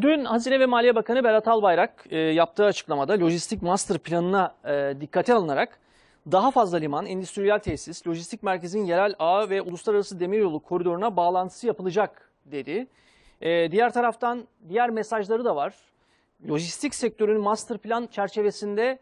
Dün Hazine ve Maliye Bakanı Berat Albayrak e, yaptığı açıklamada lojistik master planına e, dikkate alınarak daha fazla liman, endüstriyel tesis, lojistik merkezin yerel ağ ve uluslararası demiryolu koridoruna bağlantısı yapılacak dedi. E, diğer taraftan diğer mesajları da var. Lojistik sektörünün master plan çerçevesinde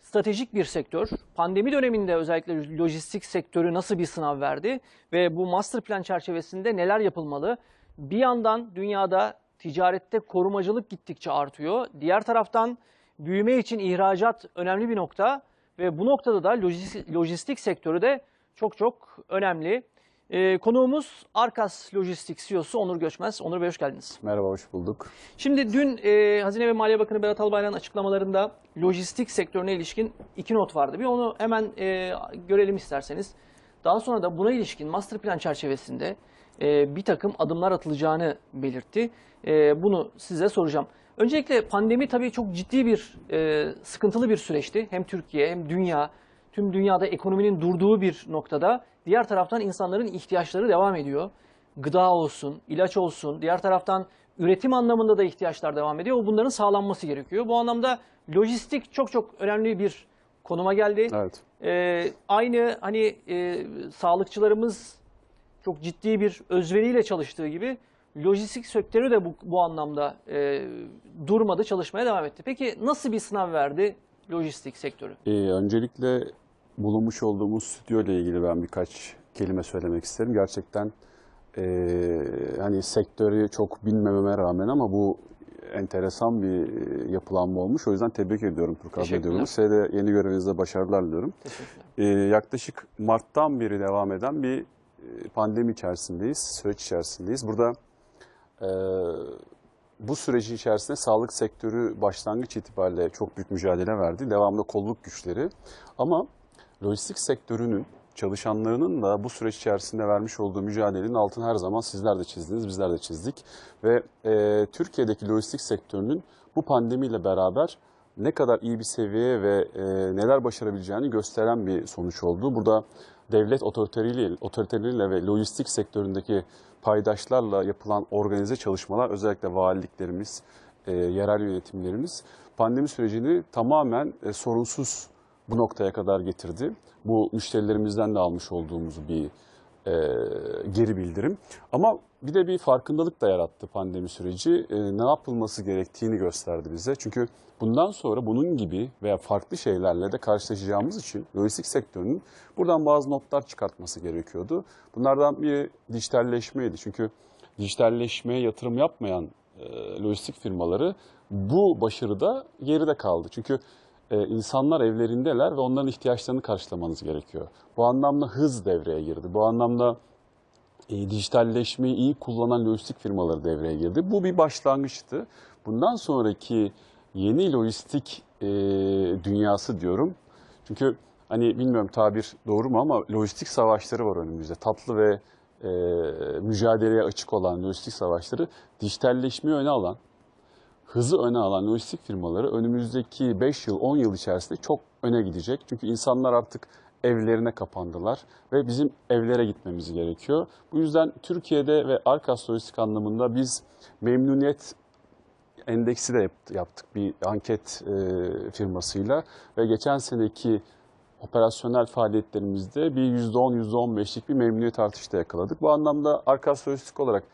stratejik bir sektör. Pandemi döneminde özellikle lojistik sektörü nasıl bir sınav verdi ve bu master plan çerçevesinde neler yapılmalı? Bir yandan dünyada ticarette korumacılık gittikçe artıyor. Diğer taraftan büyüme için ihracat önemli bir nokta ve bu noktada da lojistik, lojistik sektörü de çok çok önemli. Ee, konuğumuz Arkas Lojistik CEO'su Onur Göçmez. Onur Bey hoş geldiniz. Merhaba, hoş bulduk. Şimdi dün e, Hazine ve Maliye Bakanı Berat Albayrak'ın açıklamalarında lojistik sektörüne ilişkin iki not vardı. Bir onu hemen e, görelim isterseniz. Daha sonra da buna ilişkin master plan çerçevesinde e, bir takım adımlar atılacağını belirtti. E, bunu size soracağım. Öncelikle pandemi tabii çok ciddi bir e, sıkıntılı bir süreçti. Hem Türkiye hem dünya, tüm dünyada ekonominin durduğu bir noktada diğer taraftan insanların ihtiyaçları devam ediyor. Gıda olsun, ilaç olsun, diğer taraftan üretim anlamında da ihtiyaçlar devam ediyor. Bunların sağlanması gerekiyor. Bu anlamda lojistik çok çok önemli bir konuma geldi. Evet. Ee, aynı hani e, sağlıkçılarımız çok ciddi bir özveriyle çalıştığı gibi lojistik sektörü de bu, bu anlamda e, durmadı, çalışmaya devam etti. Peki nasıl bir sınav verdi lojistik sektörü? Ee, öncelikle bulunmuş olduğumuz stüdyo ile ilgili ben birkaç kelime söylemek isterim. Gerçekten e, hani sektörü çok bilmememe rağmen ama bu enteresan bir e, yapılanma olmuş. O yüzden tebrik ediyorum Turkaz Medyum'u. Size de yeni görevinizde başarılar diliyorum. Ee, yaklaşık Mart'tan beri devam eden bir ee, pandemi içerisindeyiz, süreç içerisindeyiz. Burada e, bu süreci içerisinde sağlık sektörü başlangıç itibariyle çok büyük mücadele verdi. Devamlı kolluk güçleri. Ama lojistik sektörünün çalışanlarının da bu süreç içerisinde vermiş olduğu mücadelenin altını her zaman sizler de çizdiniz, bizler de çizdik. Ve e, Türkiye'deki lojistik sektörünün bu pandemiyle beraber ne kadar iyi bir seviyeye ve e, neler başarabileceğini gösteren bir sonuç oldu. Burada devlet otoriterleriyle, otoriterleriyle ve lojistik sektöründeki paydaşlarla yapılan organize çalışmalar özellikle valiliklerimiz, e, yerel yönetimlerimiz pandemi sürecini tamamen e, sorunsuz bu noktaya kadar getirdi. Bu müşterilerimizden de almış olduğumuz bir e, geri bildirim. Ama bir de bir farkındalık da yarattı pandemi süreci. E, ne yapılması gerektiğini gösterdi bize. Çünkü bundan sonra bunun gibi veya farklı şeylerle de karşılaşacağımız için lojistik sektörünün buradan bazı notlar çıkartması gerekiyordu. Bunlardan bir dijitalleşmeydi. Çünkü dijitalleşmeye yatırım yapmayan e, lojistik firmaları bu başarıda geride kaldı. Çünkü e, insanlar evlerindeler ve onların ihtiyaçlarını karşılamanız gerekiyor. Bu anlamda hız devreye girdi. Bu anlamda e, dijitalleşmeyi iyi kullanan lojistik firmaları devreye girdi. Bu bir başlangıçtı. Bundan sonraki yeni lojistik e, dünyası diyorum. Çünkü hani bilmiyorum tabir doğru mu ama lojistik savaşları var önümüzde. Tatlı ve e, mücadeleye açık olan lojistik savaşları dijitalleşmeyi öne alan, hızı öne alan lojistik firmaları önümüzdeki 5 yıl, 10 yıl içerisinde çok öne gidecek. Çünkü insanlar artık evlerine kapandılar ve bizim evlere gitmemiz gerekiyor. Bu yüzden Türkiye'de ve Arkas turistik anlamında biz memnuniyet endeksi de yaptık bir anket e, firmasıyla ve geçen seneki operasyonel faaliyetlerimizde bir %10-%15'lik bir memnuniyet artışı da yakaladık. Bu anlamda Arkas turistik olarak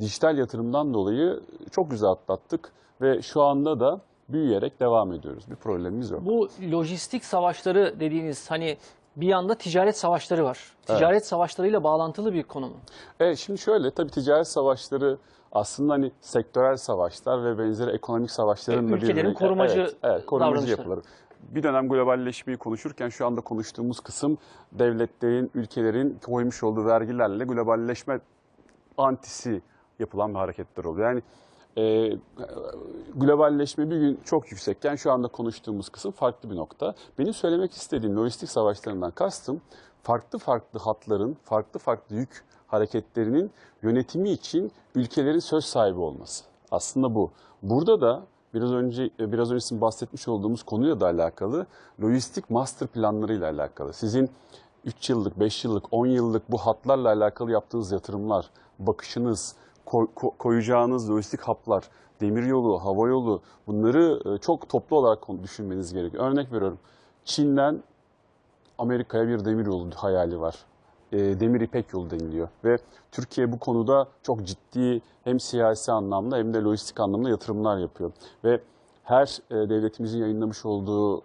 dijital yatırımdan dolayı çok güzel atlattık ve şu anda da büyüyerek devam ediyoruz. Bir problemimiz yok. Bu lojistik savaşları dediğiniz hani bir yanda ticaret savaşları var. Ticaret evet. savaşlarıyla bağlantılı bir konu mu? Evet şimdi şöyle tabii ticaret savaşları aslında hani sektörel savaşlar ve benzeri ekonomik savaşların e, da ülkelerin korumacı evet, evet, korumacı yapıları. Bir dönem globalleşmeyi konuşurken şu anda konuştuğumuz kısım devletlerin, ülkelerin koymuş olduğu vergilerle globalleşme antisi yapılan bir hareketler oluyor. Yani e, globalleşme bir gün çok yüksekken şu anda konuştuğumuz kısım farklı bir nokta. Benim söylemek istediğim lojistik savaşlarından kastım farklı farklı hatların, farklı farklı yük hareketlerinin yönetimi için ülkelerin söz sahibi olması. Aslında bu. Burada da biraz önce biraz önce öncesinde bahsetmiş olduğumuz konuyla da alakalı lojistik master planlarıyla alakalı. Sizin 3 yıllık, 5 yıllık, 10 yıllık bu hatlarla alakalı yaptığınız yatırımlar, bakışınız, koyacağınız lojistik haplar, demiryolu, hava yolu, bunları e, çok toplu olarak düşünmeniz gerekiyor. Örnek veriyorum. Çin'den Amerika'ya bir demiryolu hayali var. E, demir İpek yolu deniliyor ve Türkiye bu konuda çok ciddi hem siyasi anlamda hem de lojistik anlamda yatırımlar yapıyor. Ve her e, devletimizin yayınlamış olduğu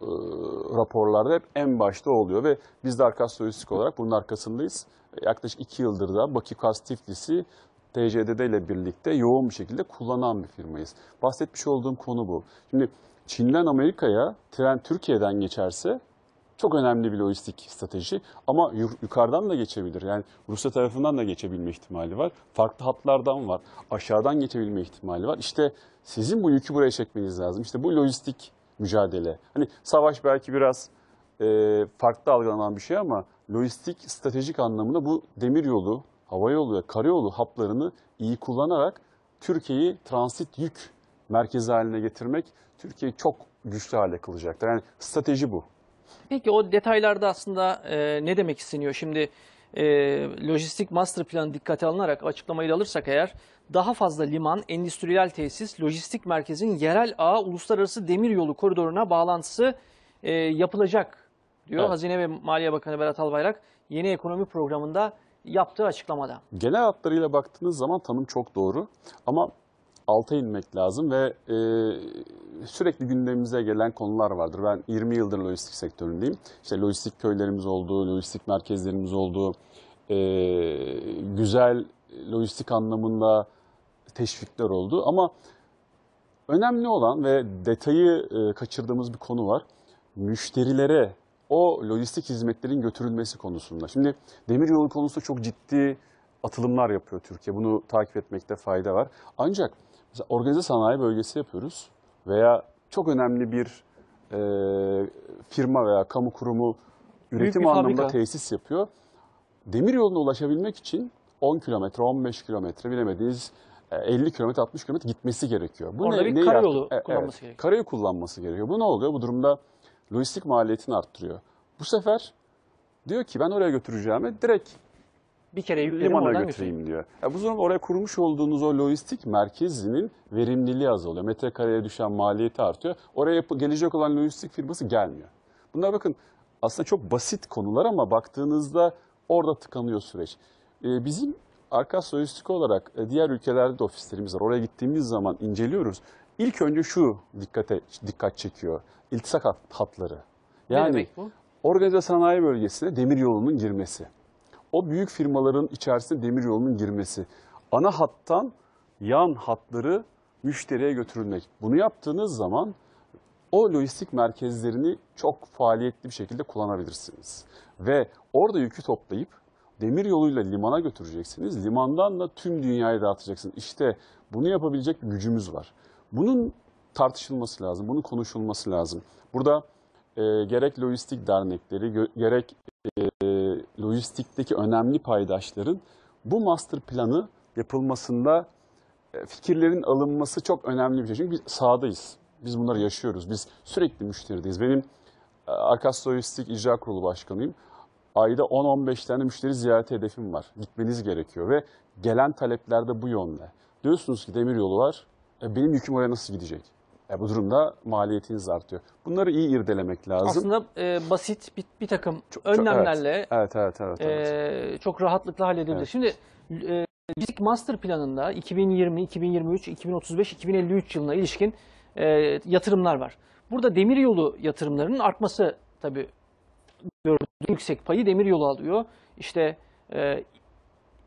raporlarda hep en başta oluyor ve biz de Arkas Lojistik olarak bunun arkasındayız. Yaklaşık iki yıldır da Bakü Kas Tiflisi TCDD ile birlikte yoğun bir şekilde kullanan bir firmayız. Bahsetmiş olduğum konu bu. Şimdi Çin'den Amerika'ya tren Türkiye'den geçerse çok önemli bir lojistik strateji ama yukarıdan da geçebilir. Yani Rusya tarafından da geçebilme ihtimali var. Farklı hatlardan var. Aşağıdan geçebilme ihtimali var. İşte sizin bu yükü buraya çekmeniz lazım. İşte bu lojistik mücadele. Hani savaş belki biraz e, farklı algılanan bir şey ama lojistik, stratejik anlamında bu demir yolu, havayolu ve karayolu haplarını iyi kullanarak Türkiye'yi transit yük merkezi haline getirmek Türkiye'yi çok güçlü hale kılacaktır. Yani strateji bu. Peki o detaylarda aslında e, ne demek isteniyor? Şimdi e, lojistik master planı dikkate alınarak açıklamayı alırsak eğer daha fazla liman, endüstriyel tesis, lojistik merkezin yerel ağ uluslararası demir yolu koridoruna bağlantısı e, yapılacak diyor. Evet. Hazine ve Maliye Bakanı Berat Albayrak yeni ekonomi programında yaptığı açıklamada. Genel hatlarıyla baktığınız zaman tanım çok doğru ama alta inmek lazım ve e, sürekli gündemimize gelen konular vardır. Ben 20 yıldır lojistik sektöründeyim. İşte lojistik köylerimiz oldu, lojistik merkezlerimiz oldu, e, güzel lojistik anlamında teşvikler oldu ama önemli olan ve detayı e, kaçırdığımız bir konu var. Müşterilere o lojistik hizmetlerin götürülmesi konusunda. Şimdi demiryolu konusunda çok ciddi atılımlar yapıyor Türkiye. Bunu takip etmekte fayda var. Ancak mesela organize sanayi bölgesi yapıyoruz veya çok önemli bir e, firma veya kamu kurumu üretim anlamında fabrika. tesis yapıyor. Demir yoluna ulaşabilmek için 10 kilometre, 15 kilometre bilemediğiniz 50 e, kilometre, 60 kilometre gitmesi gerekiyor. Bu Orada ne, bir karayolu yaptı? E, kullanması evet, gerekiyor. Karayı kullanması gerekiyor. Bu ne oluyor? Bu durumda lojistik maliyetini arttırıyor. Bu sefer diyor ki ben oraya götüreceğimi direkt bir kere yüklerim limana götüreyim götüreyim. diyor. Ya bu durum oraya kurmuş olduğunuz o lojistik merkezinin verimliliği azalıyor. Metrekareye düşen maliyeti artıyor. Oraya gelecek olan lojistik firması gelmiyor. Bunlar bakın aslında çok basit konular ama baktığınızda orada tıkanıyor süreç. Ee, bizim arka lojistik olarak e, diğer ülkelerde de ofislerimiz var. Oraya gittiğimiz zaman inceliyoruz. İlk önce şu dikkate dikkat çekiyor. İltisak hatları. Yani ne demek bu? organize sanayi bölgesine demir yolunun girmesi. O büyük firmaların içerisinde demir yolunun girmesi. Ana hattan yan hatları müşteriye götürülmek. Bunu yaptığınız zaman o lojistik merkezlerini çok faaliyetli bir şekilde kullanabilirsiniz. Ve orada yükü toplayıp demir yoluyla limana götüreceksiniz. Limandan da tüm dünyaya dağıtacaksınız. İşte bunu yapabilecek gücümüz var. Bunun tartışılması lazım, bunun konuşulması lazım. Burada e, gerek lojistik dernekleri, gerek e, lojistikteki önemli paydaşların bu master planı yapılmasında e, fikirlerin alınması çok önemli bir şey. Çünkü biz sahadayız, biz bunları yaşıyoruz, biz sürekli müşterideyiz. Benim e, Arkas Lojistik İcra Kurulu Başkanıyım. Ayda 10-15 tane müşteri ziyareti hedefim var. Gitmeniz gerekiyor ve gelen taleplerde bu yönde. Diyorsunuz ki demiryolu var, e, benim yüküm oraya nasıl gidecek? E, bu durumda maliyetiniz artıyor. Bunları iyi irdelemek lazım. Aslında e, basit bir, bir takım çok, önlemlerle çok, evet, evet, evet, evet, evet. E, çok rahatlıkla halledebilir. Evet. Şimdi e, Master planında 2020, 2023, 2035, 2053 yılına ilişkin e, yatırımlar var. Burada demiryolu yatırımlarının artması tabii yüksek payı demiryolu alıyor. İşte e,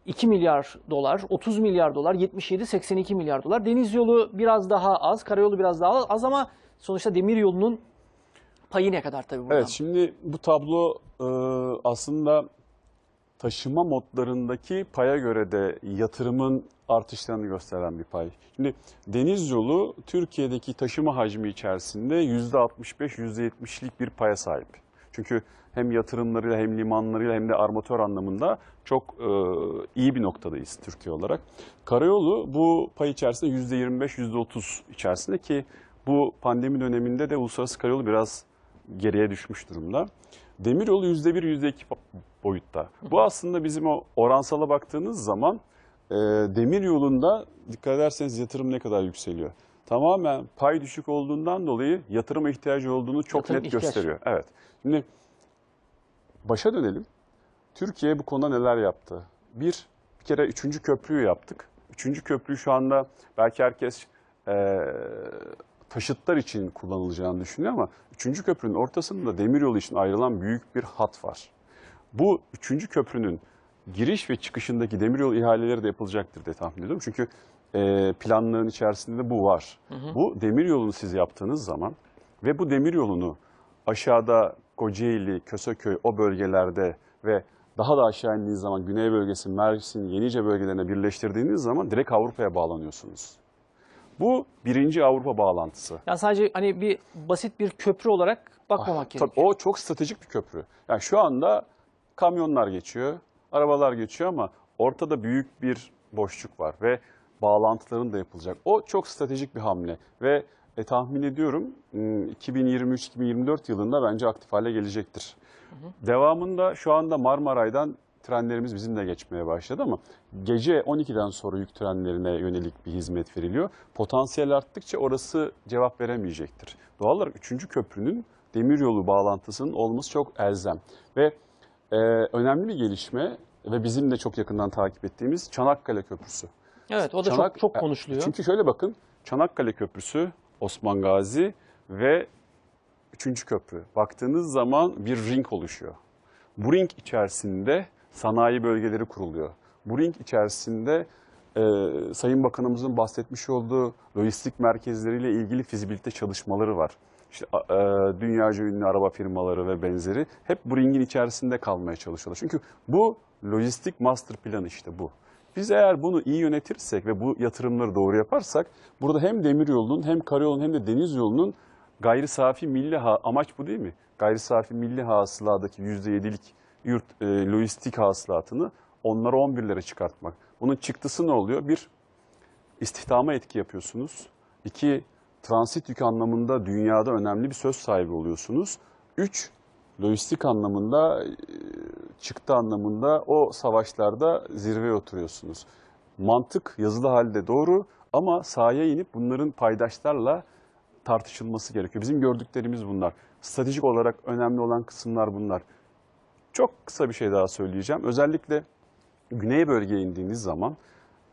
2 milyar dolar, 30 milyar dolar, 77-82 milyar dolar. Deniz yolu biraz daha az, karayolu biraz daha az ama sonuçta demir yolunun payı ne kadar tabii buradan? Evet şimdi bu tablo e, aslında taşıma modlarındaki paya göre de yatırımın artışlarını gösteren bir pay. Şimdi deniz yolu Türkiye'deki taşıma hacmi içerisinde %65-%70'lik bir paya sahip. Çünkü hem yatırımlarıyla hem limanlarıyla hem de armatör anlamında çok e, iyi bir noktadayız Türkiye olarak. Karayolu bu pay içerisinde %25-%30 içerisinde ki bu pandemi döneminde de uluslararası karayolu biraz geriye düşmüş durumda. Demiryolu %1-%2 boyutta. Bu aslında bizim o oransala baktığınız zaman e, demir dikkat ederseniz yatırım ne kadar yükseliyor tamamen pay düşük olduğundan dolayı yatırıma ihtiyacı olduğunu çok Yatırım net ihtiyaç. gösteriyor. Evet. Şimdi başa dönelim. Türkiye bu konuda neler yaptı? Bir, bir kere üçüncü köprüyü yaptık. Üçüncü köprüyü şu anda belki herkes e, taşıtlar için kullanılacağını düşünüyor ama üçüncü köprünün ortasında demiryolu için ayrılan büyük bir hat var. Bu üçüncü köprünün giriş ve çıkışındaki demiryolu ihaleleri de yapılacaktır diye tahmin ediyorum. Çünkü e, planların içerisinde de bu var. Hı hı. Bu demir yolunu siz yaptığınız zaman ve bu demir yolunu aşağıda Kocaeli, Köseköy o bölgelerde ve daha da aşağı indiğiniz zaman Güney bölgesi, Mersin, Yenice bölgelerine birleştirdiğiniz zaman direkt Avrupa'ya bağlanıyorsunuz. Bu birinci Avrupa bağlantısı. Yani sadece hani bir basit bir köprü olarak bakmamak ah, gerekiyor. o çok stratejik bir köprü. Yani şu anda kamyonlar geçiyor, arabalar geçiyor ama ortada büyük bir boşluk var ve bağlantıların da yapılacak. O çok stratejik bir hamle ve e, tahmin ediyorum 2023-2024 ıı, yılında bence aktif hale gelecektir. Devamında şu anda Marmaray'dan trenlerimiz bizim geçmeye başladı ama gece 12'den sonra yük trenlerine yönelik bir hizmet veriliyor. Potansiyel arttıkça orası cevap veremeyecektir. Doğal olarak 3. köprünün demiryolu bağlantısının olması çok elzem. Ve e, önemli bir gelişme ve bizim de çok yakından takip ettiğimiz Çanakkale Köprüsü. Evet o da Çanak, çok, çok e, konuşuluyor. Çünkü şöyle bakın Çanakkale Köprüsü, Osman Gazi ve 3. Köprü. Baktığınız zaman bir ring oluşuyor. Bu ring içerisinde sanayi bölgeleri kuruluyor. Bu ring içerisinde e, Sayın Bakanımızın bahsetmiş olduğu lojistik merkezleriyle ilgili fizibilite çalışmaları var. İşte, e, dünyaca ünlü araba firmaları ve benzeri hep bu ringin içerisinde kalmaya çalışıyorlar. Çünkü bu lojistik master planı işte bu. Biz eğer bunu iyi yönetirsek ve bu yatırımları doğru yaparsak burada hem demir yolunun hem karayolunun hem de deniz yolunun gayri safi milli ha amaç bu değil mi? Gayri safi milli hasıladaki %7'lik yurt e, lojistik hasılatını onları 11'lere çıkartmak. Bunun çıktısı ne oluyor? Bir, istihdama etki yapıyorsunuz. İki, transit yük anlamında dünyada önemli bir söz sahibi oluyorsunuz. Üç, lojistik anlamında, e, çıktı anlamında o savaşlarda zirveye oturuyorsunuz. Mantık yazılı halde doğru ama sahaya inip bunların paydaşlarla tartışılması gerekiyor. Bizim gördüklerimiz bunlar. Stratejik olarak önemli olan kısımlar bunlar. Çok kısa bir şey daha söyleyeceğim. Özellikle güney bölgeye indiğiniz zaman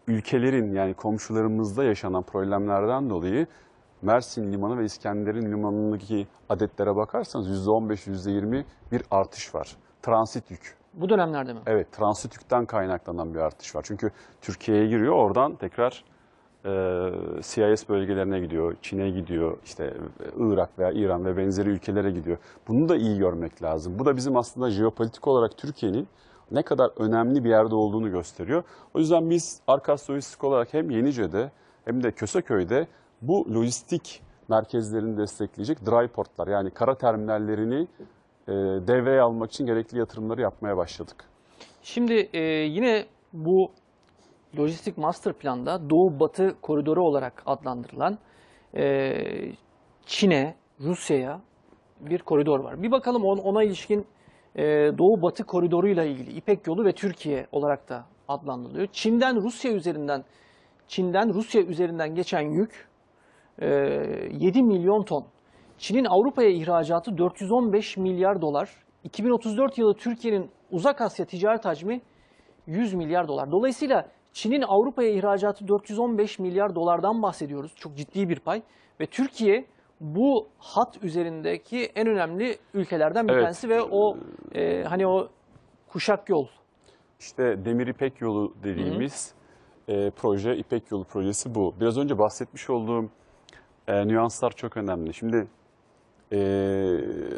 ülkelerin yani komşularımızda yaşanan problemlerden dolayı Mersin Limanı ve İskenderun Limanı'ndaki adetlere bakarsanız %15-%20 bir artış var. Transit yük. Bu dönemlerde mi? Evet, transit yükten kaynaklanan bir artış var. Çünkü Türkiye'ye giriyor, oradan tekrar e, CIS bölgelerine gidiyor, Çin'e gidiyor, işte Irak veya İran ve benzeri ülkelere gidiyor. Bunu da iyi görmek lazım. Bu da bizim aslında jeopolitik olarak Türkiye'nin ne kadar önemli bir yerde olduğunu gösteriyor. O yüzden biz Arkasyoistik olarak hem Yenice'de hem de Köseköy'de bu lojistik merkezlerini destekleyecek dry portlar yani kara terminallerini e, devreye almak için gerekli yatırımları yapmaya başladık. Şimdi e, yine bu lojistik master planda Doğu-Batı koridoru olarak adlandırılan e, Çin'e, Rusya'ya bir koridor var. Bir bakalım on, ona ilişkin e, Doğu-Batı koridoruyla ilgili İpek yolu ve Türkiye olarak da adlandırılıyor. Çin'den Rusya üzerinden Çin'den Rusya üzerinden geçen yük 7 ee, milyon ton. Çin'in Avrupa'ya ihracatı 415 milyar dolar. 2034 yılı Türkiye'nin uzak Asya ticaret hacmi 100 milyar dolar. Dolayısıyla Çin'in Avrupa'ya ihracatı 415 milyar dolardan bahsediyoruz. Çok ciddi bir pay. Ve Türkiye bu hat üzerindeki en önemli ülkelerden bir evet. tanesi ve o e, hani o kuşak yol. İşte Demir İpek Yolu dediğimiz Hı -hı. E, proje, İpek Yolu projesi bu. Biraz önce bahsetmiş olduğum e, nüanslar çok önemli. Şimdi e,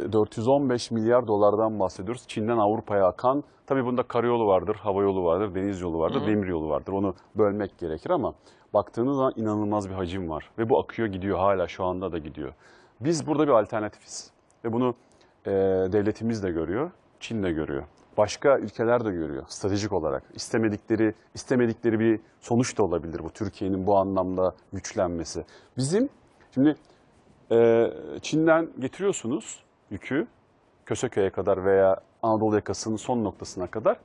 ee, 415 milyar dolardan bahsediyoruz. Çin'den Avrupa'ya akan, tabii bunda karayolu vardır, hava yolu vardır, deniz yolu vardır, -hı. demir yolu vardır. Onu bölmek gerekir ama baktığınız zaman inanılmaz bir hacim var. Ve bu akıyor gidiyor hala şu anda da gidiyor. Biz burada bir alternatifiz. Ve bunu e, devletimiz de görüyor, Çin de görüyor. Başka ülkeler de görüyor stratejik olarak. İstemedikleri, istemedikleri bir sonuç da olabilir bu Türkiye'nin bu anlamda güçlenmesi. Bizim Şimdi e, Çin'den getiriyorsunuz yükü Köseköy'e kadar veya Anadolu yakasının son noktasına kadar.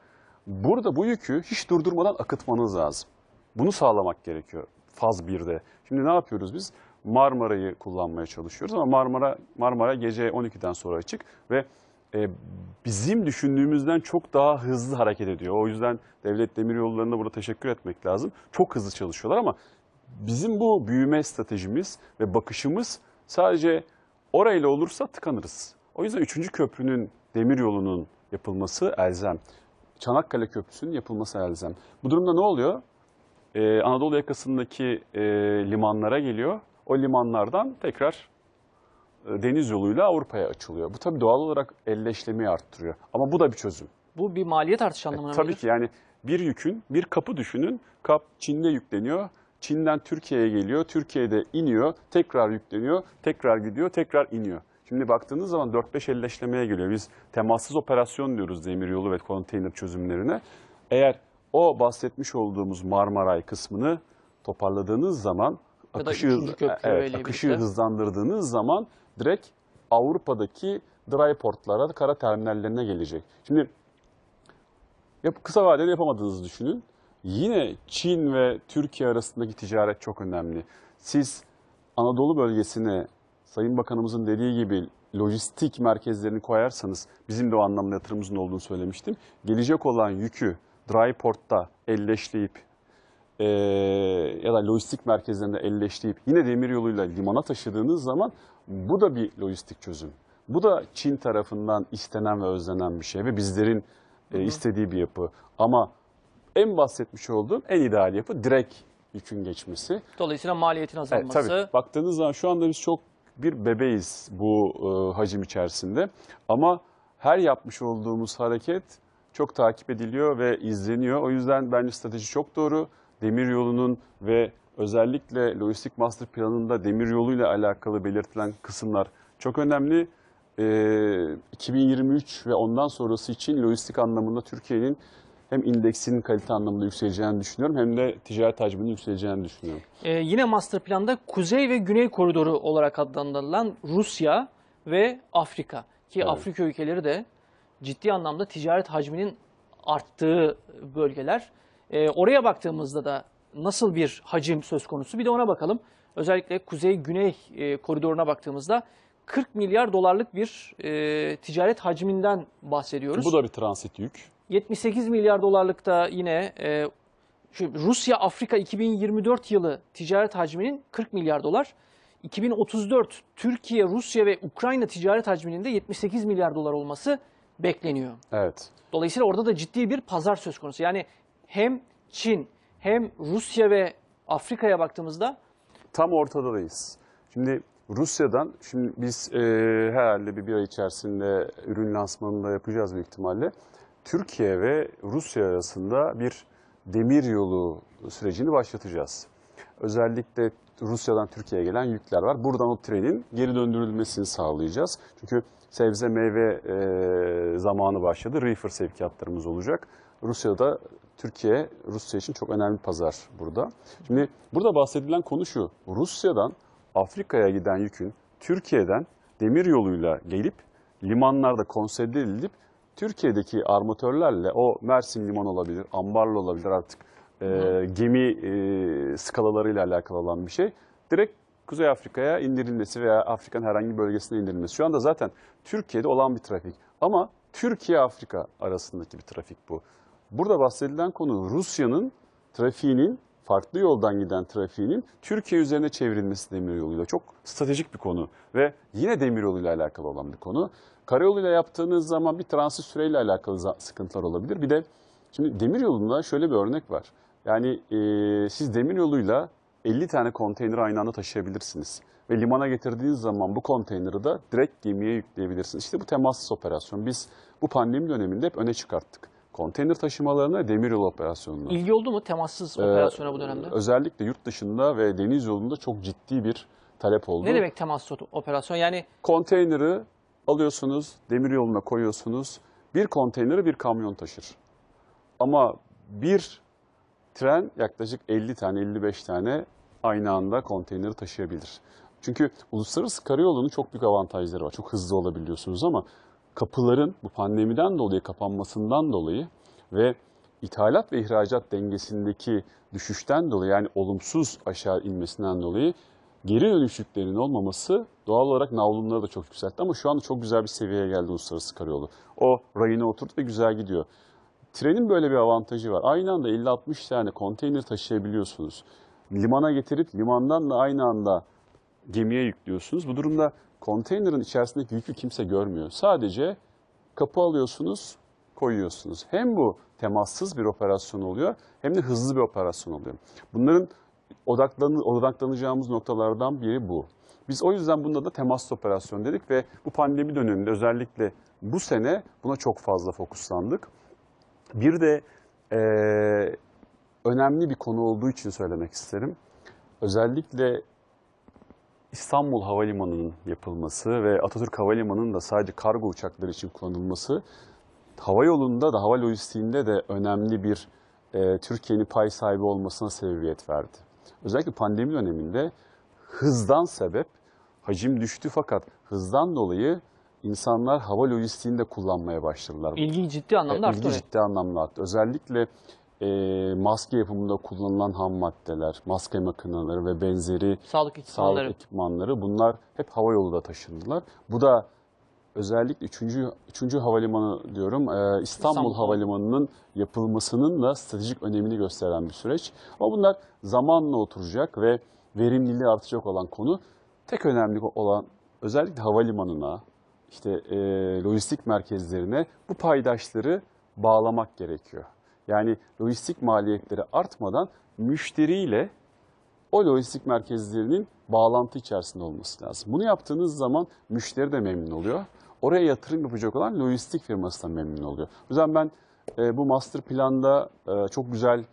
Burada bu yükü hiç durdurmadan akıtmanız lazım. Bunu sağlamak gerekiyor faz 1'de. Şimdi ne yapıyoruz biz? Marmara'yı kullanmaya çalışıyoruz ama Marmara Marmara gece 12'den sonra açık ve e, bizim düşündüğümüzden çok daha hızlı hareket ediyor. O yüzden devlet demir yollarına burada teşekkür etmek lazım. Çok hızlı çalışıyorlar ama bizim bu büyüme stratejimiz ve bakışımız sadece orayla olursa tıkanırız. O yüzden 3. köprünün demir yolunun yapılması elzem. Çanakkale Köprüsü'nün yapılması elzem. Bu durumda ne oluyor? Ee, Anadolu yakasındaki e, limanlara geliyor. O limanlardan tekrar e, deniz yoluyla Avrupa'ya açılıyor. Bu tabii doğal olarak elleşlemeyi arttırıyor. Ama bu da bir çözüm. Bu bir maliyet artışı e, anlamına e, Tabii gelir. ki yani bir yükün, bir kapı düşünün. Kap Çin'de yükleniyor. Çin'den Türkiye'ye geliyor, Türkiye'de iniyor, tekrar yükleniyor, tekrar gidiyor, tekrar iniyor. Şimdi baktığınız zaman 4-5 elleşlemeye geliyor. Biz temassız operasyon diyoruz demir yolu ve konteyner çözümlerine. Eğer o bahsetmiş olduğumuz Marmaray kısmını toparladığınız zaman, akışı, evet, akışı hızlandırdığınız zaman direkt Avrupa'daki dry portlara, kara terminallerine gelecek. Şimdi yap, kısa vadede yapamadığınızı düşünün. Yine Çin ve Türkiye arasındaki ticaret çok önemli. Siz Anadolu bölgesine Sayın Bakanımızın dediği gibi lojistik merkezlerini koyarsanız bizim de o anlamda yatırımımızın olduğunu söylemiştim. Gelecek olan yükü dry portta elleşleyip e, ya da lojistik merkezlerinde elleşleyip yine demir yoluyla limana taşıdığınız zaman bu da bir lojistik çözüm. Bu da Çin tarafından istenen ve özlenen bir şey ve bizlerin e, istediği bir yapı. Ama en bahsetmiş olduğum en ideal yapı direkt yükün geçmesi. Dolayısıyla maliyetin azalması. Evet, tabii. Baktığınız zaman şu anda biz çok bir bebeğiz bu e, hacim içerisinde. Ama her yapmış olduğumuz hareket çok takip ediliyor ve izleniyor. O yüzden bence strateji çok doğru. Demir yolunun ve özellikle lojistik master planında demir yoluyla alakalı belirtilen kısımlar çok önemli. E, 2023 ve ondan sonrası için lojistik anlamında Türkiye'nin hem indeksin kalite anlamında yükseleceğini düşünüyorum hem de ticaret hacminin yükseleceğini düşünüyorum. Ee, yine master planda Kuzey ve Güney Koridoru olarak adlandırılan Rusya ve Afrika ki evet. Afrika ülkeleri de ciddi anlamda ticaret hacminin arttığı bölgeler. Ee, oraya baktığımızda da nasıl bir hacim söz konusu bir de ona bakalım. Özellikle Kuzey-Güney e, koridoruna baktığımızda 40 milyar dolarlık bir e, ticaret hacminden bahsediyoruz. Bu da bir transit yük. 78 milyar dolarlık da yine e, şu Rusya-Afrika 2024 yılı ticaret hacminin 40 milyar dolar. 2034 Türkiye, Rusya ve Ukrayna ticaret hacminin de 78 milyar dolar olması bekleniyor. Evet. Dolayısıyla orada da ciddi bir pazar söz konusu. Yani hem Çin hem Rusya ve Afrika'ya baktığımızda tam ortadayız. Şimdi Rusya'dan şimdi biz e, herhalde bir, bir ay içerisinde ürün lansmanını da yapacağız büyük ihtimalle. Türkiye ve Rusya arasında bir demir yolu sürecini başlatacağız. Özellikle Rusya'dan Türkiye'ye gelen yükler var. Buradan o trenin geri döndürülmesini sağlayacağız. Çünkü sebze meyve e, zamanı başladı. Reefer sevkiyatlarımız olacak. Rusya'da Türkiye, Rusya için çok önemli pazar burada. Şimdi burada bahsedilen konu şu. Rusya'dan Afrika'ya giden yükün Türkiye'den demir yoluyla gelip limanlarda konsolide edilip Türkiye'deki armatörlerle o Mersin Liman olabilir, Ambarlı olabilir artık e, gemi e, skalalarıyla alakalı olan bir şey. Direkt Kuzey Afrika'ya indirilmesi veya Afrika'nın herhangi bir bölgesine indirilmesi. Şu anda zaten Türkiye'de olan bir trafik. Ama Türkiye-Afrika arasındaki bir trafik bu. Burada bahsedilen konu Rusya'nın trafiğinin farklı yoldan giden trafiğinin Türkiye üzerine çevrilmesi demiryoluyla çok stratejik bir konu ve yine demiryoluyla alakalı olan bir konu. Karayoluyla yaptığınız zaman bir transit süreyle alakalı sıkıntılar olabilir. Bir de şimdi demiryolunda şöyle bir örnek var. Yani e, siz demiryoluyla 50 tane konteyner aynı anda taşıyabilirsiniz. Ve limana getirdiğiniz zaman bu konteyneri de direkt gemiye yükleyebilirsiniz. İşte bu temassız operasyon. Biz bu pandemi döneminde hep öne çıkarttık konteyner taşımalarına, yol operasyonuna. İlgi oldu mu temassız ee, operasyona bu dönemde? Özellikle yurt dışında ve deniz yolunda çok ciddi bir talep oldu. Ne demek temassız operasyon? Yani konteyneri alıyorsunuz, demir yoluna koyuyorsunuz. Bir konteyneri bir kamyon taşır. Ama bir tren yaklaşık 50 tane, 55 tane aynı anda konteyneri taşıyabilir. Çünkü uluslararası karayolunun çok büyük avantajları var. Çok hızlı olabiliyorsunuz ama kapıların bu pandemiden dolayı kapanmasından dolayı ve ithalat ve ihracat dengesindeki düşüşten dolayı yani olumsuz aşağı inmesinden dolayı geri dönüşlüklerin olmaması doğal olarak navlumları da çok yükseltti ama şu anda çok güzel bir seviyeye geldi uluslararası karayolu. O rayına oturdu ve güzel gidiyor. Trenin böyle bir avantajı var. Aynı anda 50-60 tane konteyner taşıyabiliyorsunuz. Limana getirip limandan da aynı anda gemiye yüklüyorsunuz. Bu durumda konteynerin içerisindeki yükü kimse görmüyor. Sadece kapı alıyorsunuz, koyuyorsunuz. Hem bu temassız bir operasyon oluyor hem de hızlı bir operasyon oluyor. Bunların odaklan odaklanacağımız noktalardan biri bu. Biz o yüzden bunda da temas operasyon dedik ve bu pandemi döneminde özellikle bu sene buna çok fazla fokuslandık. Bir de e, önemli bir konu olduğu için söylemek isterim. Özellikle İstanbul Havalimanı'nın yapılması ve Atatürk Havalimanı'nın da sadece kargo uçakları için kullanılması hava yolunda da hava lojistiğinde de önemli bir e, Türkiye'nin pay sahibi olmasına sebebiyet verdi. Özellikle pandemi döneminde hızdan sebep hacim düştü fakat hızdan dolayı insanlar hava lojistiğinde kullanmaya başladılar. İlgi ciddi e, anlamda e, arttı. İlgi ciddi anlamda arttı. Özellikle e, maske yapımında kullanılan ham maddeler, maske makineleri ve benzeri sağlık ekipmanları. sağlık ekipmanları bunlar hep hava yoluyla taşındılar. Bu da özellikle 3. 3. havalimanı diyorum e, İstanbul, İstanbul Havalimanı'nın yapılmasının da stratejik önemini gösteren bir süreç. Ama bunlar zamanla oturacak ve verimliliği artacak olan konu. Tek önemli olan özellikle havalimanına, işte e, lojistik merkezlerine bu paydaşları bağlamak gerekiyor. Yani lojistik maliyetleri artmadan müşteriyle o lojistik merkezlerinin bağlantı içerisinde olması lazım. Bunu yaptığınız zaman müşteri de memnun oluyor. Oraya yatırım yapacak olan lojistik firması da memnun oluyor. O yüzden ben e, bu master planda e, çok güzel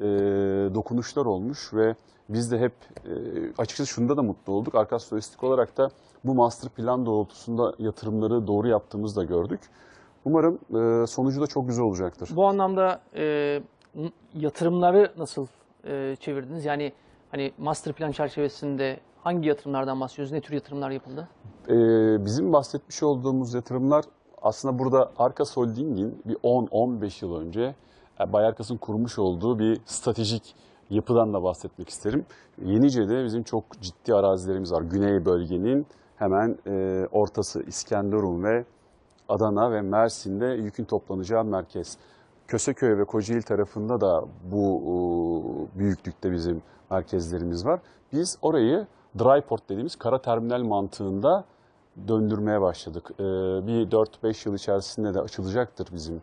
e, dokunuşlar olmuş ve biz de hep e, açıkçası şunda da mutlu olduk. Arkas lojistik olarak da bu master plan doğrultusunda yatırımları doğru yaptığımızı da gördük. Umarım e, sonucu da çok güzel olacaktır. Bu anlamda e, yatırımları nasıl e, çevirdiniz? Yani hani master plan çerçevesinde hangi yatırımlardan bahsediyoruz? Ne tür yatırımlar yapıldı? E, bizim bahsetmiş olduğumuz yatırımlar aslında burada Arkas Holding'in bir 10-15 yıl önce e, Bay Arkas'ın kurmuş olduğu bir stratejik yapıdan da bahsetmek isterim. Yenice'de bizim çok ciddi arazilerimiz var. Güney bölgenin hemen e, ortası İskenderun ve Adana ve Mersin'de yükün toplanacağı merkez. Köseköy ve Kocaeli tarafında da bu e, büyüklükte bizim merkezlerimiz var. Biz orayı dry port dediğimiz kara terminal mantığında döndürmeye başladık. E, bir 4-5 yıl içerisinde de açılacaktır bizim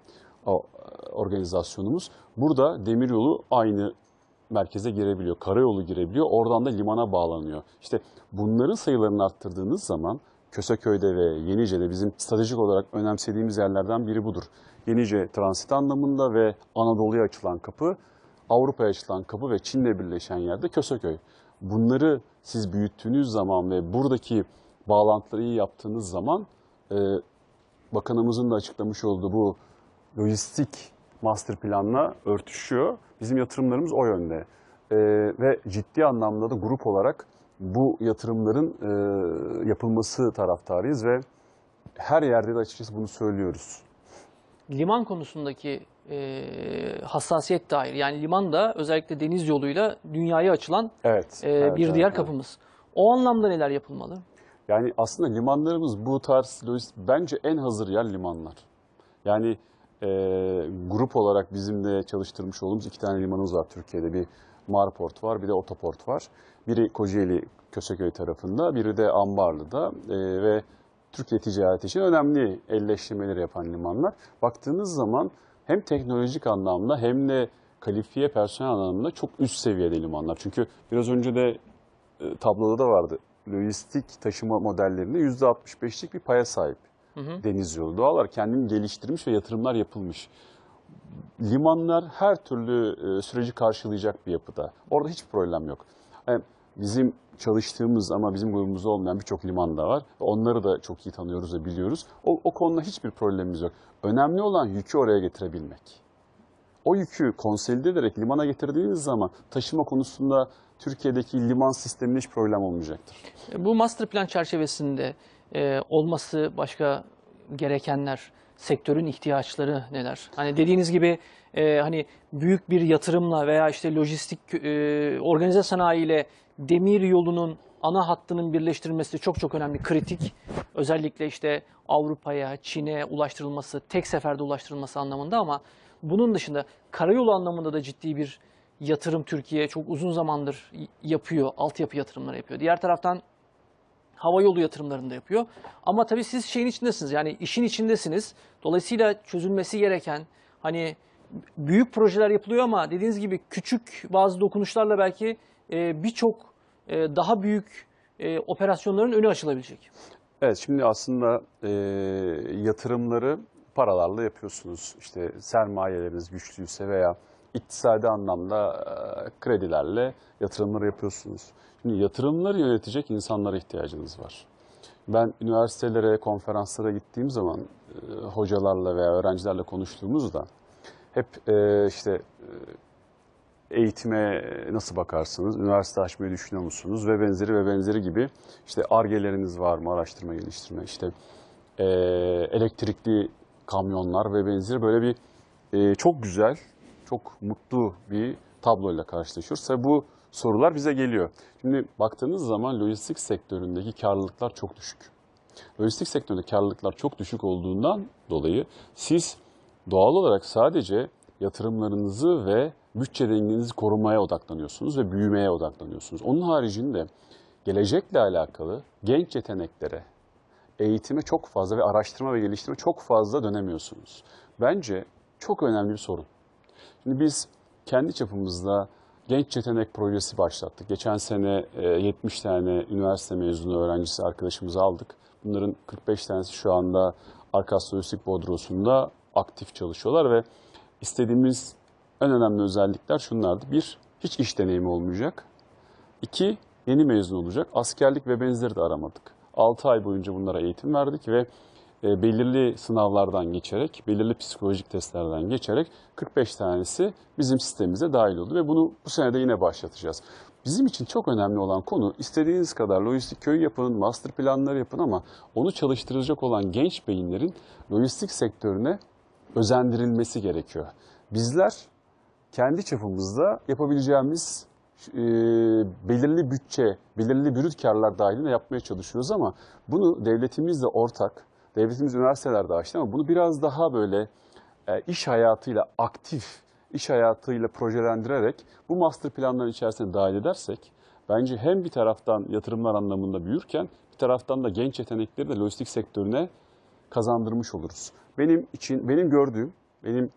organizasyonumuz. Burada demiryolu aynı merkeze girebiliyor, karayolu girebiliyor, oradan da limana bağlanıyor. İşte bunların sayılarını arttırdığınız zaman Köseköy'de ve Yenice'de bizim stratejik olarak önemsediğimiz yerlerden biri budur. Yenice transit anlamında ve Anadolu'ya açılan kapı, Avrupa'ya açılan kapı ve Çin'le birleşen yerde Köseköy. Bunları siz büyüttüğünüz zaman ve buradaki bağlantıları iyi yaptığınız zaman e, bakanımızın da açıklamış olduğu bu lojistik master planla örtüşüyor. Bizim yatırımlarımız o yönde. E, ve ciddi anlamda da grup olarak bu yatırımların e, yapılması taraftarıyız ve her yerde de açıkçası bunu söylüyoruz. Liman konusundaki e, hassasiyet dair yani liman da özellikle deniz yoluyla dünyaya açılan evet, e, evet, bir evet, diğer evet. kapımız. O anlamda neler yapılmalı? Yani aslında limanlarımız bu tarz lojistik bence en hazır yer limanlar. Yani e, grup olarak bizim de çalıştırmış olduğumuz iki tane limanımız var Türkiye'de. Bir Marport var, bir de Otoport var. Biri Kocaeli Köseköy tarafında, biri de Ambarlı'da e, ve Türkiye ticareti için önemli elleştirmeleri yapan limanlar. Baktığınız zaman hem teknolojik anlamda hem de kalifiye personel anlamında çok üst seviyede limanlar. Çünkü biraz önce de e, tabloda da vardı. Lojistik taşıma modellerinde %65'lik bir paya sahip hı hı. deniz yolu. Doğal kendini geliştirmiş ve yatırımlar yapılmış limanlar her türlü e, süreci karşılayacak bir yapıda. Orada hiç problem yok. E, bizim çalıştığımız ama bizim grubumuzda olmayan birçok liman da var. Onları da çok iyi tanıyoruz ve biliyoruz. O, o konuda hiçbir problemimiz yok. Önemli olan yükü oraya getirebilmek. O yükü konsolide ederek limana getirdiğiniz zaman taşıma konusunda Türkiye'deki liman sisteminde hiç problem olmayacaktır. E, bu master plan çerçevesinde e, olması başka gerekenler sektörün ihtiyaçları neler? Hani dediğiniz gibi e, hani büyük bir yatırımla veya işte lojistik e, organize sanayiyle demir yolunun ana hattının birleştirilmesi çok çok önemli, kritik. Özellikle işte Avrupa'ya, Çin'e ulaştırılması, tek seferde ulaştırılması anlamında ama bunun dışında karayolu anlamında da ciddi bir yatırım Türkiye çok uzun zamandır yapıyor, altyapı yatırımları yapıyor. Diğer taraftan hava yolu yatırımlarını da yapıyor. Ama tabii siz şeyin içindesiniz yani işin içindesiniz. Dolayısıyla çözülmesi gereken hani büyük projeler yapılıyor ama dediğiniz gibi küçük bazı dokunuşlarla belki e, birçok e, daha büyük e, operasyonların önü açılabilecek. Evet şimdi aslında e, yatırımları paralarla yapıyorsunuz. İşte sermayeleriniz güçlüyse veya iktisadi anlamda e, kredilerle yatırımları yapıyorsunuz. Şimdi yatırımları yönetecek insanlara ihtiyacınız var. Ben üniversitelere, konferanslara gittiğim zaman e, hocalarla veya öğrencilerle konuştuğumuzda hep e, işte e, eğitime nasıl bakarsınız, üniversite açmayı düşünüyor musunuz ve benzeri ve benzeri gibi işte argeleriniz var mı, araştırma geliştirme, işte elektrikli kamyonlar ve benzeri böyle bir çok güzel, çok mutlu bir tabloyla karşılaşıyoruz. Tabii bu sorular bize geliyor. Şimdi baktığınız zaman lojistik sektöründeki karlılıklar çok düşük. Lojistik sektöründe karlılıklar çok düşük olduğundan dolayı siz doğal olarak sadece yatırımlarınızı ve bütçe dengenizi korumaya odaklanıyorsunuz ve büyümeye odaklanıyorsunuz. Onun haricinde gelecekle alakalı genç yeteneklere, eğitime çok fazla ve araştırma ve geliştirme çok fazla dönemiyorsunuz. Bence çok önemli bir sorun. Şimdi biz kendi çapımızda Genç Yetenek Projesi başlattık. Geçen sene 70 e, tane üniversite mezunu öğrencisi arkadaşımızı aldık. Bunların 45 tanesi şu anda Arkas Lojistik Bodrosu'nda aktif çalışıyorlar ve istediğimiz en önemli özellikler şunlardı. Bir, hiç iş deneyimi olmayacak. İki, yeni mezun olacak. Askerlik ve benzeri de aramadık. 6 ay boyunca bunlara eğitim verdik ve e, belirli sınavlardan geçerek, belirli psikolojik testlerden geçerek 45 tanesi bizim sistemimize dahil oldu ve bunu bu sene de yine başlatacağız. Bizim için çok önemli olan konu istediğiniz kadar lojistik köy yapın, master planları yapın ama onu çalıştıracak olan genç beyinlerin lojistik sektörüne özendirilmesi gerekiyor. Bizler kendi çapımızda yapabileceğimiz e, belirli bütçe, belirli brüt karlar dahilinde yapmaya çalışıyoruz ama bunu devletimizle ortak, devletimiz üniversitelerde açtı ama bunu biraz daha böyle e, iş hayatıyla aktif, iş hayatıyla projelendirerek bu master planların içerisine dahil edersek bence hem bir taraftan yatırımlar anlamında büyürken bir taraftan da genç yetenekleri de lojistik sektörüne kazandırmış oluruz. Benim için, benim gördüğüm, benim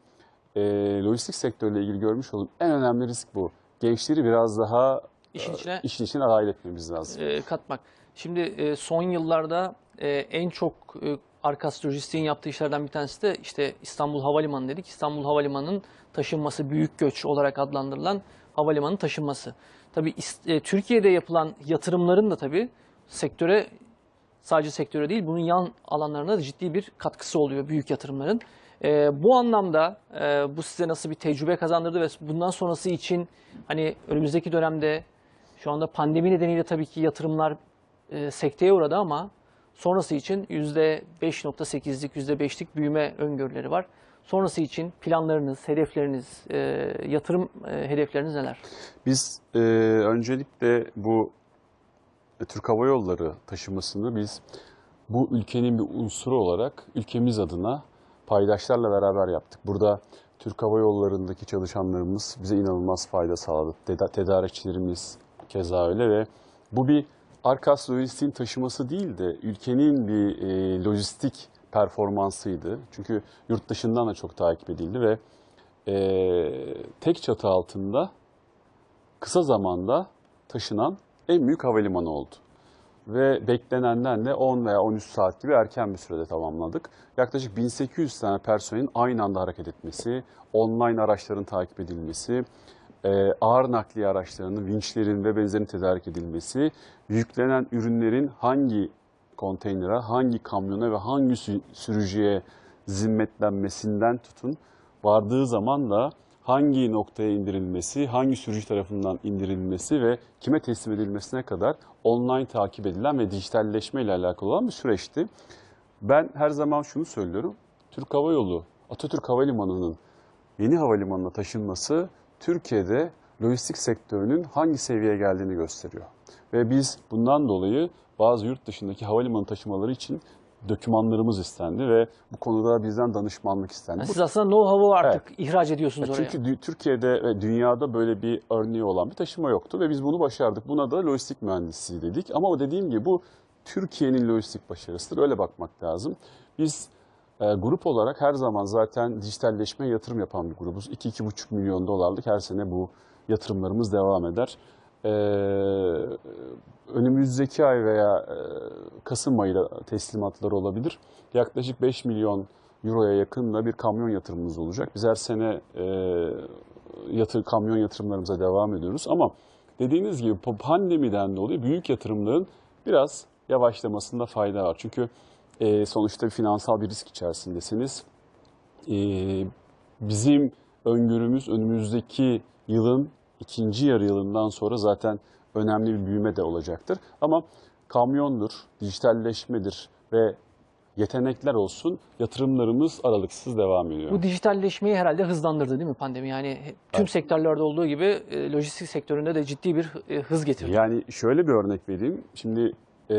e, lojistik sektörle ilgili görmüş olduğum en önemli risk bu. Gençleri biraz daha işin içine, e, işin içine dahil etmemiz lazım. E, katmak. Şimdi e, son yıllarda e, en çok e, Arkas Lojistik'in yaptığı işlerden bir tanesi de işte İstanbul Havalimanı dedik. İstanbul Havalimanı'nın taşınması, büyük göç olarak adlandırılan havalimanı taşınması. Tabii e, Türkiye'de yapılan yatırımların da tabii sektöre sadece sektöre değil bunun yan alanlarına da ciddi bir katkısı oluyor büyük yatırımların. E, bu anlamda e, bu size nasıl bir tecrübe kazandırdı ve bundan sonrası için hani önümüzdeki dönemde şu anda pandemi nedeniyle tabii ki yatırımlar e, sekteye uğradı ama Sonrası için %5.8'lik, %5'lik büyüme öngörüleri var. Sonrası için planlarınız, hedefleriniz, e, yatırım e, hedefleriniz neler? Biz e, öncelikle bu e, Türk Hava Yolları taşımasını biz bu ülkenin bir unsuru olarak ülkemiz adına paydaşlarla beraber yaptık. Burada Türk Hava Yolları'ndaki çalışanlarımız bize inanılmaz fayda sağladı. Tedarikçilerimiz keza öyle ve bu bir Arkas lojistiğin taşıması değil de ülkenin bir e, lojistik performansıydı. Çünkü yurt dışından da çok takip edildi ve e, tek çatı altında kısa zamanda taşınan en büyük havalimanı oldu. Ve beklenenden de 10 veya 13 saat gibi erken bir sürede tamamladık. Yaklaşık 1800 tane personelin aynı anda hareket etmesi, online araçların takip edilmesi, e, ağır nakliye araçlarının, vinçlerin ve benzerinin tedarik edilmesi, yüklenen ürünlerin hangi konteynere, hangi kamyona ve hangi sürücüye zimmetlenmesinden tutun, vardığı zaman da hangi noktaya indirilmesi, hangi sürücü tarafından indirilmesi ve kime teslim edilmesine kadar online takip edilen ve dijitalleşme ile alakalı olan bir süreçti. Ben her zaman şunu söylüyorum. Türk Hava Yolu, Atatürk Havalimanı'nın yeni havalimanına taşınması Türkiye'de lojistik sektörünün hangi seviyeye geldiğini gösteriyor. Ve biz bundan dolayı bazı yurt dışındaki havalimanı taşımaları için dokümanlarımız istendi ve bu konuda bizden danışmanlık istendi. siz aslında know-how'u artık evet. ihraç ediyorsunuz oraya. Çünkü Türkiye'de ve dünyada böyle bir örneği olan bir taşıma yoktu ve biz bunu başardık. Buna da lojistik mühendisliği dedik ama o dediğim gibi bu Türkiye'nin lojistik başarısıdır. Öyle bakmak lazım. Biz ee, grup olarak her zaman zaten dijitalleşme yatırım yapan bir grubuz. 2-2,5 milyon dolarlık her sene bu yatırımlarımız devam eder. Ee, önümüzdeki ay veya e, Kasım ayı teslimatları olabilir. Yaklaşık 5 milyon euroya yakın da bir kamyon yatırımımız olacak. Biz her sene e, yatır, kamyon yatırımlarımıza devam ediyoruz ama dediğiniz gibi pandemiden dolayı büyük yatırımların biraz yavaşlamasında fayda var. Çünkü e, sonuçta finansal bir risk içerisindesiniz. E, bizim öngörümüz önümüzdeki yılın ikinci yarı yılından sonra zaten önemli bir büyüme de olacaktır. Ama kamyondur, dijitalleşmedir ve yetenekler olsun yatırımlarımız aralıksız devam ediyor. Bu dijitalleşmeyi herhalde hızlandırdı değil mi pandemi? Yani tüm evet. sektörlerde olduğu gibi e, lojistik sektöründe de ciddi bir e, hız getirdi. Yani şöyle bir örnek vereyim. Şimdi e,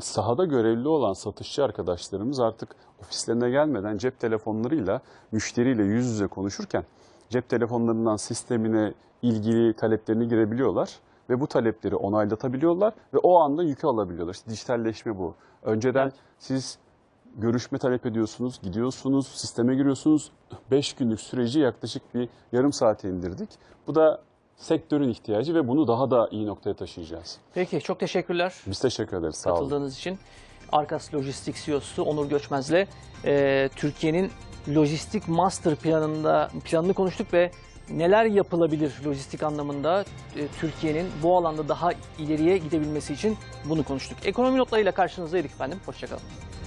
sahada görevli olan satışçı arkadaşlarımız artık ofislerine gelmeden cep telefonlarıyla müşteriyle yüz yüze konuşurken cep telefonlarından sistemine ilgili taleplerini girebiliyorlar ve bu talepleri onaylatabiliyorlar ve o anda yükü alabiliyorlar. İşte dijitalleşme bu. Önceden evet. siz görüşme talep ediyorsunuz, gidiyorsunuz, sisteme giriyorsunuz. 5 günlük süreci yaklaşık bir yarım saate indirdik. Bu da sektörün ihtiyacı ve bunu daha da iyi noktaya taşıyacağız. Peki çok teşekkürler. Biz teşekkür ederiz. Sağ olun. Katıldığınız için Arkas Lojistik CEO'su Onur Göçmez'le e, Türkiye'nin lojistik master planında planını konuştuk ve neler yapılabilir lojistik anlamında e, Türkiye'nin bu alanda daha ileriye gidebilmesi için bunu konuştuk. Ekonomi notlarıyla karşınızdaydık efendim. Hoşçakalın.